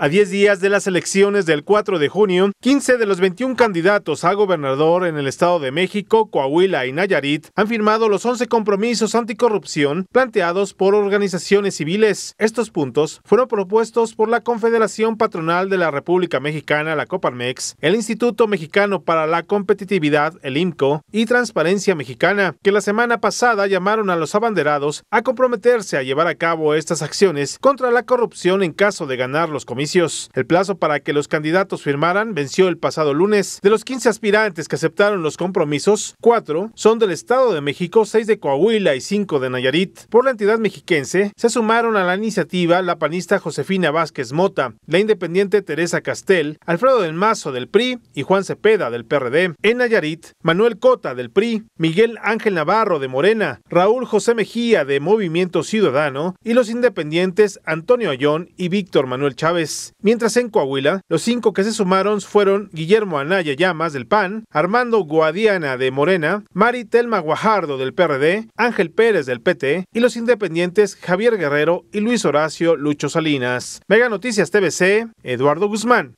A 10 días de las elecciones del 4 de junio, 15 de los 21 candidatos a gobernador en el Estado de México, Coahuila y Nayarit han firmado los 11 compromisos anticorrupción planteados por organizaciones civiles. Estos puntos fueron propuestos por la Confederación Patronal de la República Mexicana, la Coparmex, el Instituto Mexicano para la Competitividad, el IMCO, y Transparencia Mexicana, que la semana pasada llamaron a los abanderados a comprometerse a llevar a cabo estas acciones contra la corrupción en caso de ganar los comicios el plazo para que los candidatos firmaran venció el pasado lunes. De los 15 aspirantes que aceptaron los compromisos, cuatro son del Estado de México, seis de Coahuila y cinco de Nayarit. Por la entidad mexiquense se sumaron a la iniciativa la panista Josefina Vázquez Mota, la independiente Teresa Castel, Alfredo del Mazo del PRI y Juan Cepeda del PRD. En Nayarit, Manuel Cota del PRI, Miguel Ángel Navarro de Morena, Raúl José Mejía de Movimiento Ciudadano y los independientes Antonio Ayón y Víctor Manuel Chávez mientras en Coahuila los cinco que se sumaron fueron Guillermo Anaya Llamas del PAN, Armando Guadiana de Morena, Mari Telma Guajardo del PRD, Ángel Pérez del PT y los independientes Javier Guerrero y Luis Horacio Lucho Salinas. Mega Noticias TVC, Eduardo Guzmán.